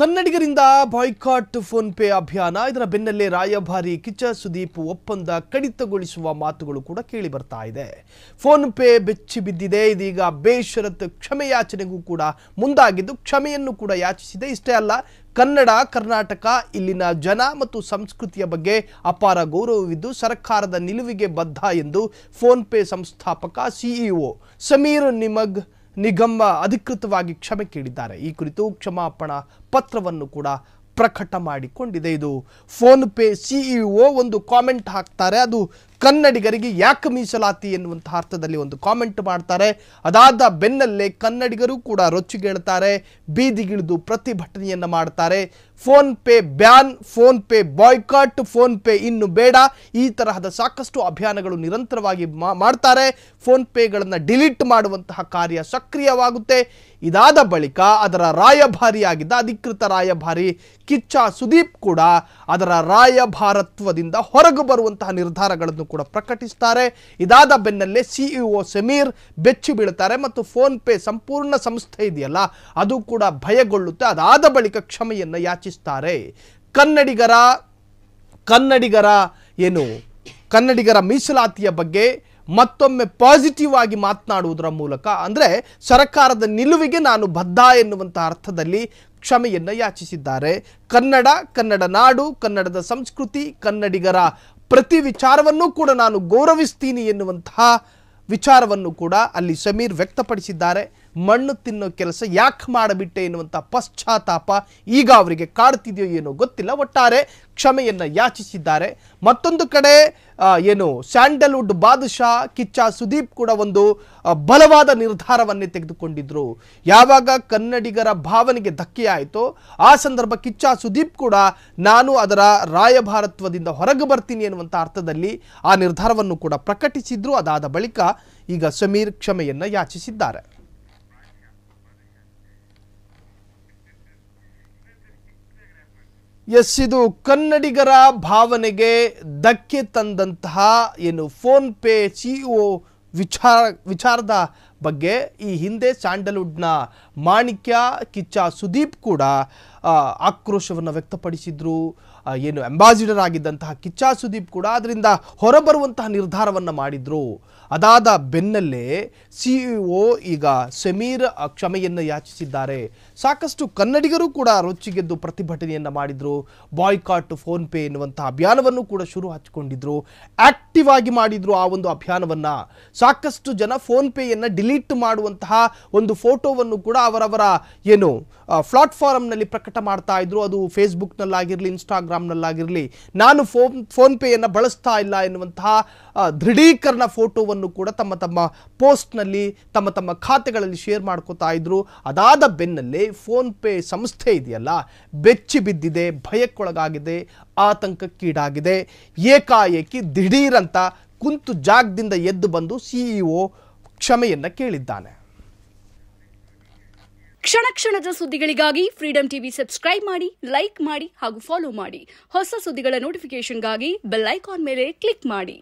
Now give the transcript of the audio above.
ಕನ್ನಡಿಗರಿಂದ boycott phone pay ಅಭಿಯಾನ ಇದರ ಬೆನ್ನಲ್ಲೇ ರಾಯಭಾರಿ ಕಿಚ್ಚ ಸುದೀಪ್ ಒಪ್ಪಂದ ಕಡಿತಗೊಳಿಸುವ ಮಾತುಗಳು ಕೂಡ ಕೇಳಿ ಬರ್ತಾ ಇದೆ ಫೋನ್ ಪೇ ಬೆಚ್ಚಿ ಬಿದ್ದಿದೆ ಇದೀಗ ಬೇಷರತ್ ಕ್ಷಮೆಯಾಚನೆಗೂ ಕೂಡ ಮುಂದಾಗಿದ್ದು ಕ್ಷಮೆಯನ್ನು ಕೂಡ ಯಾಚಿಸಿದೆ ಇಷ್ಟೇ ಅಲ್ಲ ಕನ್ನಡ ಕರ್ನಾಟಕ ಇಲ್ಲಿನ ಜನ ಮತ್ತು ಸಂಸ್ಕೃತಿಯ ಬಗ್ಗೆ ಅಪಾರ ಗೌರವವಿದ್ದು ಸರ್ಕಾರದ ನಿಲುವಿಗೆ ಬದ್ಧ ಎಂದು ಫೋನ್ ಪೇ ಸಂಸ್ಥಾಪಕ ಸಿಇಒ ಸಮೀರ್ ನಿಮಗ್ ನಿಗಮ ಅಧಿಕೃತವಾಗಿ ಕ್ಷಮೆ ಕೇಳಿದ್ದಾರೆ ಈ ಕುರಿತು ಕ್ಷಮಾಪಣಾ ಪತ್ರವನ್ನು ಕೂಡ ಪ್ರಕಟ ಮಾಡಿಕೊಂಡಿದೆ ಇದು ಫೋನ್ ಪೇ ಸಿಇಒ ಒಂದು ಕಾಮೆಂಟ್ ಹಾಕ್ತಾರೆ ಅದು ಕನ್ನಡಿಗರಿಗೆ ಯಾಕೆ ಮೀಸಲಾತಿ ಎನ್ನುವಂತಹ ಅರ್ಥದಲ್ಲಿ ಒಂದು ಕಾಮೆಂಟ್ ಮಾಡ್ತಾರೆ ಅದಾದ ಬೆನ್ನಲ್ಲೇ ಕನ್ನಡಿಗರು ಕೂಡ ರೊಚ್ಚಿಗೇಳ್ತಾರೆ ಬೀದಿಗಿಳಿದು ಪ್ರತಿಭಟನೆಯನ್ನು ಮಾಡ್ತಾರೆ PhonePe ban PhonePe boycott PhonePe ಇನ್ನು ಬೇಡ ಈ ತರಹದ ಸಾಕಷ್ಟು ಅಭಿಯಾನಗಳು ನಿರಂತರವಾಗಿ ಮಾಡ್ತಾರೆ ಫೋನ್ ಪೇಗಳನ್ನು ಡಿಲೀಟ್ ಮಾಡುವಂತಹ ಕಾರ್ಯ ಸಕ್ರಿಯವಾಗುತ್ತೆ ಇದಾದ ಬಳಿಕ ಅದರ ರಾಯಭಾರಿಯಾಗಿದ್ದ ಅಧಿಕೃತ ರಾಯಭಾರಿ ಕಿಚ್ಚ ಸುದೀಪ್ ಕೂಡ ಅದರ ರಾಯಭಾರತ್ವದಿಂದ ಹೊರಗೆ ಬರುವಂತಹ ನಿರ್ಧಾರಗಳನ್ನು ಕೂಡ ಪ್ರಕಟಿಸ್ತಾರೆ ಇದಾದ ಬೆನ್ನಲ್ಲೇ ಸಿಇಒ ಸಮೀರ್ ಬೆಚ್ಚಿ ಬೀಳುತ್ತಾರೆ ಮತ್ತು ಫೋನ್ ಪೇ ಸಂಪೂರ್ಣ ಸಂಸ್ಥೆ ಇದೆಯಲ್ಲ ಅದು ಕೂಡ ಭಯಗೊಳ್ಳುತ್ತೆ ಅದಾದ ಬಳಿಕ ಕ್ಷಮೆಯನ್ನು ಯಾಚಿಸ್ತಾರೆ ಕನ್ನಡಿಗರ ಕನ್ನಡಿಗರ ಏನು ಕನ್ನಡಿಗರ ಮೀಸಲಾತಿಯ ಬಗ್ಗೆ ಮತ್ತೊಮ್ಮೆ ಪಾಸಿಟಿವ್ ಆಗಿ ಮಾತನಾಡುವುದರ ಮೂಲಕ ಅಂದರೆ ಸರ್ಕಾರದ ನಿಲುವಿಗೆ ನಾನು ಬದ್ಧ ಎನ್ನುವಂಥ ಅರ್ಥದಲ್ಲಿ ಕ್ಷಮೆಯನ್ನು ಯಾಚಿಸಿದ್ದಾರೆ ಕನ್ನಡ ಕನ್ನಡ ನಾಡು ಕನ್ನಡದ ಸಂಸ್ಕೃತಿ ಕನ್ನಡಿಗರ ಪ್ರತಿ ವಿಚಾರವನ್ನೂ ಕೂಡ ನಾನು ಗೌರವಿಸ್ತೀನಿ ಎನ್ನುವಂತಹ ವಿಚಾರವನ್ನು ಕೂಡ ಅಲ್ಲಿ ಸಮೀರ್ ವ್ಯಕ್ತಪಡಿಸಿದ್ದಾರೆ ಮಣ್ಣು ತಿನ್ನೋ ಕೆಲಸ ಯಾಕೆ ಮಾಡಿಬಿಟ್ಟೆ ಎನ್ನುವಂಥ ಪಶ್ಚಾತ್ತಾಪ ಈಗ ಅವರಿಗೆ ಕಾಡ್ತಿದೆಯೋ ಏನೋ ಗೊತ್ತಿಲ್ಲ ಒಟ್ಟಾರೆ ಕ್ಷಮೆಯನ್ನು ಯಾಚಿಸಿದ್ದಾರೆ ಮತ್ತೊಂದು ಕಡೆ ಏನು ಸ್ಯಾಂಡಲ್ವುಡ್ ಬಾದಶಾ ಕಿಚ್ಚ ಸುದೀಪ್ ಕೂಡ ಒಂದು ಬಲವಾದ ನಿರ್ಧಾರವನ್ನೇ ತೆಗೆದುಕೊಂಡಿದ್ರು ಯಾವಾಗ ಕನ್ನಡಿಗರ ಭಾವನೆಗೆ ಧಕ್ಕೆಯಾಯಿತು ಆ ಸಂದರ್ಭ ಕಿಚ್ಚ ಸುದೀಪ್ ಕೂಡ ನಾನು ಅದರ ರಾಯಭಾರತ್ವದಿಂದ ಹೊರಗೆ ಬರ್ತೀನಿ ಎನ್ನುವಂಥ ಅರ್ಥದಲ್ಲಿ ಆ ನಿರ್ಧಾರವನ್ನು ಕೂಡ ಪ್ರಕಟಿಸಿದ್ರು ಅದಾದ ಬಳಿಕ ಈಗ ಸಮೀರ್ ಕ್ಷಮೆಯನ್ನು ಯಾಚಿಸಿದ್ದಾರೆ ಎಸ್ಸಿದು ಕನ್ನಡಿಗರ ಭಾವನೆಗೆ ಧಕ್ಕೆ ತಂದಂತಹ ಏನು ಫೋನ್ ಪೇ ಸಿಇಒ ವಿಚಾರ ವಿಚಾರದ ಬಗ್ಗೆ ಈ ಹಿಂದೆ ಸ್ಯಾಂಡಲ್ವುಡ್ನ ಮಾಣಿಕ್ಯ ಕಿಚ್ಚ ಸುದೀಪ್ ಕೂಡ ಆಕ್ರೋಶವನ್ನು ವ್ಯಕ್ತಪಡಿಸಿದ್ರು ಏನು ಅಂಬಾಸಿಡರ್ ಆಗಿದ್ದಂತಹ ಕಿಚ್ಚ ಸುದೀಪ್ ಕೂಡ ಅದರಿಂದ ಹೊರಬರುವಂತಹ ನಿರ್ಧಾರವನ್ನು ಮಾಡಿದ್ರು ಅದಾದ ಬೆನ್ನಲ್ಲೇ ಸಿ ಈಗ ಸಮೀರ್ ಕ್ಷಮೆಯನ್ನು ಯಾಚಿಸಿದ್ದಾರೆ ಸಾಕಷ್ಟು ಕನ್ನಡಿಗರು ಕೂಡ ರೊಚ್ಚಿಗೆದ್ದು ಪ್ರತಿಭಟನೆಯನ್ನು ಮಾಡಿದರು ಬಾಯ್ಕಾಟ್ ಪೇ ಎನ್ನುವಂತಹ ಅಭಿಯಾನವನ್ನು ಕೂಡ ಶುರು ಹಚ್ಚಿಕೊಂಡಿದ್ರು ಆಕ್ಟಿವ್ ಆಗಿ ಮಾಡಿದರು ಆ ಒಂದು ಅಭಿಯಾನವನ್ನು ಸಾಕಷ್ಟು ಜನ ಫೋನ್ಪೇಯನ್ನು ಡಿಲೀಟ್ ಡಿಲೀಟ್ ಮಾಡುವಂತಹ ಒಂದು ಫೋಟೋವನ್ನು ಕೂಡ ಅವರವರ ಏನು ಪ್ಲಾಟ್ಫಾರಮ್ನಲ್ಲಿ ಪ್ರಕಟ ಮಾಡ್ತಾ ಇದ್ರು ಅದು ಫೇಸ್ಬುಕ್ನಲ್ಲಾಗಿರಲಿ ಇನ್ಸ್ಟಾಗ್ರಾಮ್ನಲ್ಲಾಗಿರಲಿ ನಾನು ಫೋನ್ ಫೋನ್ಪೇಯನ್ನು ಬಳಸ್ತಾ ಇಲ್ಲ ಎನ್ನುವಂತಹ ದೃಢೀಕರಣ ಫೋಟೋವನ್ನು ಕೂಡ ತಮ್ಮ ತಮ್ಮ ಪೋಸ್ಟ್ನಲ್ಲಿ ತಮ್ಮ ತಮ್ಮ ಖಾತೆಗಳಲ್ಲಿ ಶೇರ್ ಮಾಡ್ಕೋತಾ ಇದ್ರು ಅದಾದ ಬೆನ್ನಲ್ಲೇ ಫೋನ್ಪೇ ಸಂಸ್ಥೆ ಇದೆಯಲ್ಲ ಬೆಚ್ಚಿ ಬಿದ್ದಿದೆ ಭಯಕ್ಕೊಳಗಾಗಿದೆ ಆತಂಕಕ್ಕೀಡಾಗಿದೆ ಏಕಾಏಕಿ ದಿಢೀರಂತ ಕುಂತು ಜಾಗದಿಂದ ಎದ್ದು ಬಂದು ಸಿಇಒ ಕ್ಷಮೆಯನ್ನ ಕೇಳಿದ್ದಾನೆ ಕ್ಷಣ ಕ್ಷಣದ ಸುದ್ದಿಗಳಿಗಾಗಿ ಫ್ರೀಡಂ ಟಿವಿ ಸಬ್ಸ್ಕ್ರೈಬ್ ಮಾಡಿ ಲೈಕ್ ಮಾಡಿ ಹಾಗೂ ಫಾಲೋ ಮಾಡಿ ಹೊಸ ಸುದ್ದಿಗಳ ನೋಟಿಫಿಕೇಶನ್ಗಾಗಿ ಬೆಲ್ ಐಕಾನ್ ಮೇಲೆ ಕ್ಲಿಕ್ ಮಾಡಿ